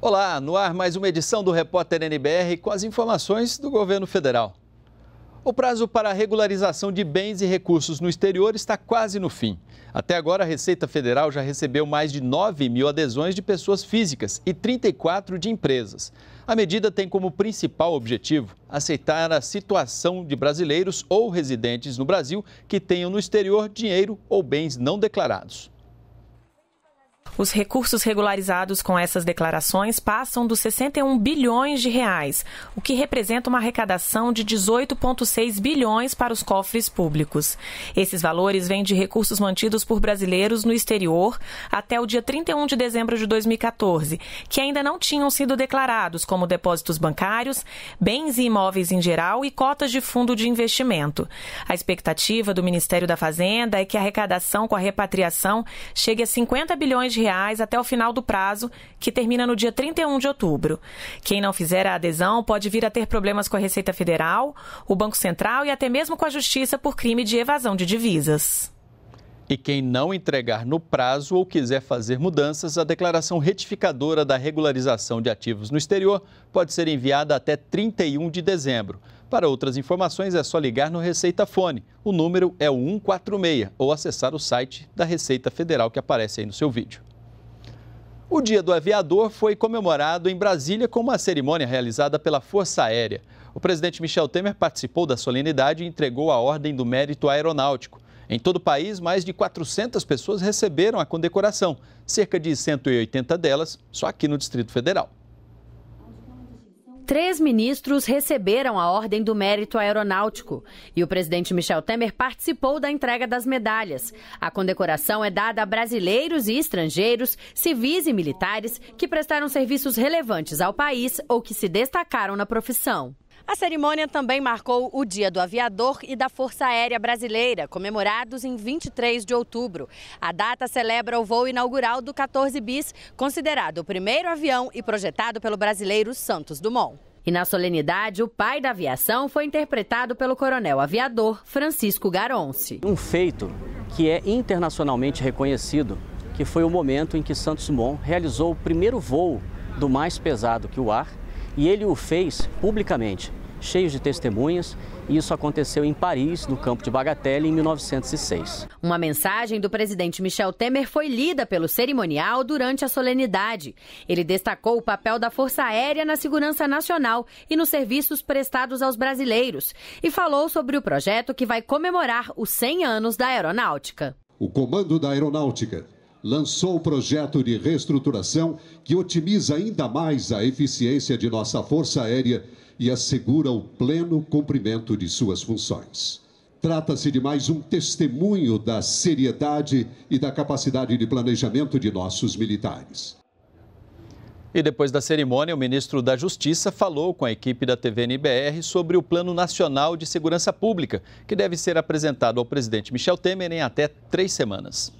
Olá, no ar mais uma edição do Repórter NBR com as informações do governo federal. O prazo para regularização de bens e recursos no exterior está quase no fim. Até agora, a Receita Federal já recebeu mais de 9 mil adesões de pessoas físicas e 34 de empresas. A medida tem como principal objetivo aceitar a situação de brasileiros ou residentes no Brasil que tenham no exterior dinheiro ou bens não declarados. Os recursos regularizados com essas declarações passam dos 61 bilhões de reais, o que representa uma arrecadação de 18,6 bilhões para os cofres públicos. Esses valores vêm de recursos mantidos por brasileiros no exterior até o dia 31 de dezembro de 2014, que ainda não tinham sido declarados como depósitos bancários, bens e imóveis em geral e cotas de fundo de investimento. A expectativa do Ministério da Fazenda é que a arrecadação com a repatriação chegue a 50 bilhões de reais reais até o final do prazo, que termina no dia 31 de outubro. Quem não fizer a adesão pode vir a ter problemas com a Receita Federal, o Banco Central e até mesmo com a Justiça por crime de evasão de divisas. E quem não entregar no prazo ou quiser fazer mudanças, a declaração retificadora da regularização de ativos no exterior pode ser enviada até 31 de dezembro. Para outras informações, é só ligar no Receita Fone. O número é o 146 ou acessar o site da Receita Federal que aparece aí no seu vídeo. O Dia do Aviador foi comemorado em Brasília com uma cerimônia realizada pela Força Aérea. O presidente Michel Temer participou da solenidade e entregou a Ordem do Mérito Aeronáutico. Em todo o país, mais de 400 pessoas receberam a condecoração, cerca de 180 delas só aqui no Distrito Federal três ministros receberam a Ordem do Mérito Aeronáutico e o presidente Michel Temer participou da entrega das medalhas. A condecoração é dada a brasileiros e estrangeiros, civis e militares que prestaram serviços relevantes ao país ou que se destacaram na profissão. A cerimônia também marcou o Dia do Aviador e da Força Aérea Brasileira, comemorados em 23 de outubro. A data celebra o voo inaugural do 14 Bis, considerado o primeiro avião e projetado pelo brasileiro Santos Dumont. E na solenidade, o pai da aviação foi interpretado pelo coronel aviador Francisco Garonce. Um feito que é internacionalmente reconhecido, que foi o momento em que Santos Dumont realizou o primeiro voo do mais pesado que o ar, e ele o fez publicamente cheios de testemunhas, e isso aconteceu em Paris, no campo de Bagatelle, em 1906. Uma mensagem do presidente Michel Temer foi lida pelo cerimonial durante a solenidade. Ele destacou o papel da Força Aérea na segurança nacional e nos serviços prestados aos brasileiros e falou sobre o projeto que vai comemorar os 100 anos da aeronáutica. O comando da aeronáutica lançou o projeto de reestruturação que otimiza ainda mais a eficiência de nossa Força Aérea e assegura o pleno cumprimento de suas funções. Trata-se de mais um testemunho da seriedade e da capacidade de planejamento de nossos militares. E depois da cerimônia, o ministro da Justiça falou com a equipe da TVNBR sobre o Plano Nacional de Segurança Pública, que deve ser apresentado ao presidente Michel Temer em até três semanas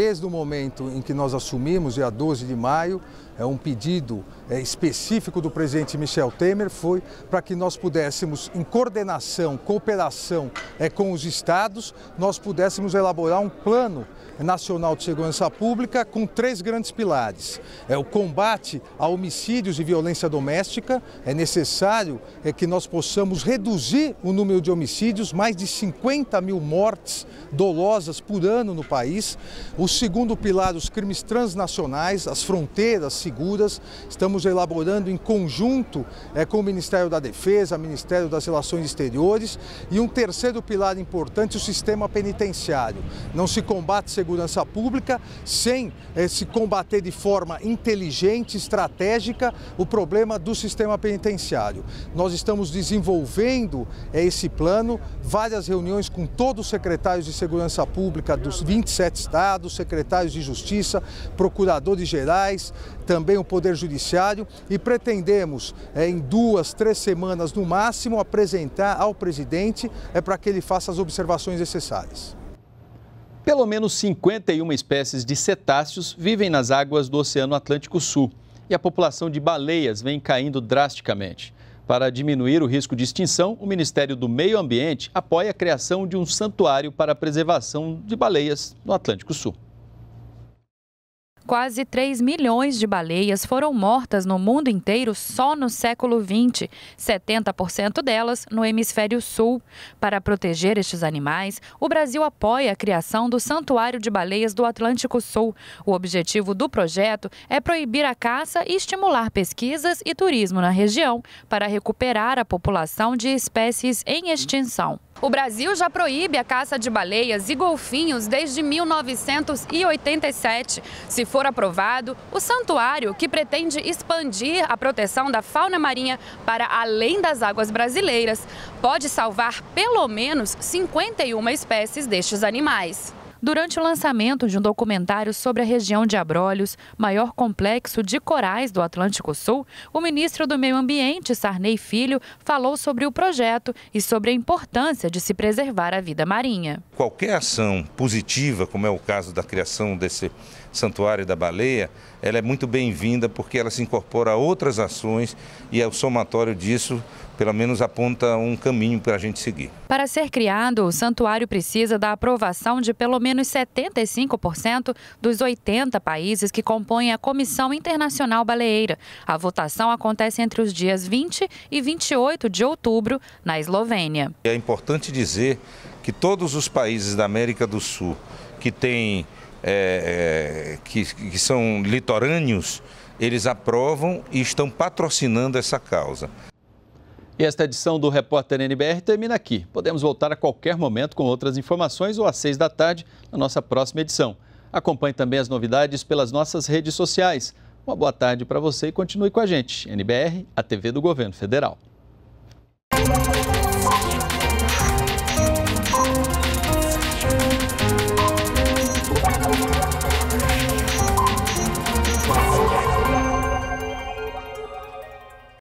desde o momento em que nós assumimos, dia 12 de maio, é um pedido é, específico do presidente Michel Temer foi para que nós pudéssemos, em coordenação, cooperação é, com os estados, nós pudéssemos elaborar um plano nacional de segurança pública com três grandes pilares: é o combate a homicídios e violência doméstica. É necessário é que nós possamos reduzir o número de homicídios, mais de 50 mil mortes dolosas por ano no país. O segundo pilar, os crimes transnacionais, as fronteiras seguras. Estamos elaborando em conjunto é, com o Ministério da Defesa, Ministério das Relações Exteriores. E um terceiro pilar importante, o sistema penitenciário. Não se combate segurança pública sem é, se combater de forma inteligente, estratégica, o problema do sistema penitenciário. Nós estamos desenvolvendo é, esse plano, várias reuniões com todos os secretários de segurança pública dos 27 estados advogados, secretários de Justiça, procuradores gerais, também o Poder Judiciário e pretendemos, é, em duas, três semanas no máximo, apresentar ao presidente é, para que ele faça as observações necessárias. Pelo menos 51 espécies de cetáceos vivem nas águas do Oceano Atlântico Sul e a população de baleias vem caindo drasticamente. Para diminuir o risco de extinção, o Ministério do Meio Ambiente apoia a criação de um santuário para a preservação de baleias no Atlântico Sul. Quase 3 milhões de baleias foram mortas no mundo inteiro só no século XX, 70% delas no hemisfério sul. Para proteger estes animais, o Brasil apoia a criação do Santuário de Baleias do Atlântico Sul. O objetivo do projeto é proibir a caça e estimular pesquisas e turismo na região para recuperar a população de espécies em extinção. O Brasil já proíbe a caça de baleias e golfinhos desde 1987. Se for aprovado, o santuário, que pretende expandir a proteção da fauna marinha para além das águas brasileiras, pode salvar pelo menos 51 espécies destes animais durante o lançamento de um documentário sobre a região de Abrolhos, maior complexo de corais do Atlântico Sul, o ministro do Meio Ambiente, Sarney Filho, falou sobre o projeto e sobre a importância de se preservar a vida marinha. Qualquer ação positiva, como é o caso da criação desse Santuário da Baleia, ela é muito bem-vinda porque ela se incorpora a outras ações e é o somatório disso pelo menos aponta um caminho para a gente seguir. Para ser criado, o santuário precisa da aprovação de pelo menos 75% dos 80 países que compõem a Comissão Internacional Baleeira. A votação acontece entre os dias 20 e 28 de outubro, na Eslovênia. É importante dizer que todos os países da América do Sul que têm é, é, que, que, são litorâneos, eles aprovam e estão patrocinando essa causa. E esta edição do Repórter NBR termina aqui. Podemos voltar a qualquer momento com outras informações ou às seis da tarde na nossa próxima edição. Acompanhe também as novidades pelas nossas redes sociais. Uma boa tarde para você e continue com a gente. NBR, a TV do Governo Federal.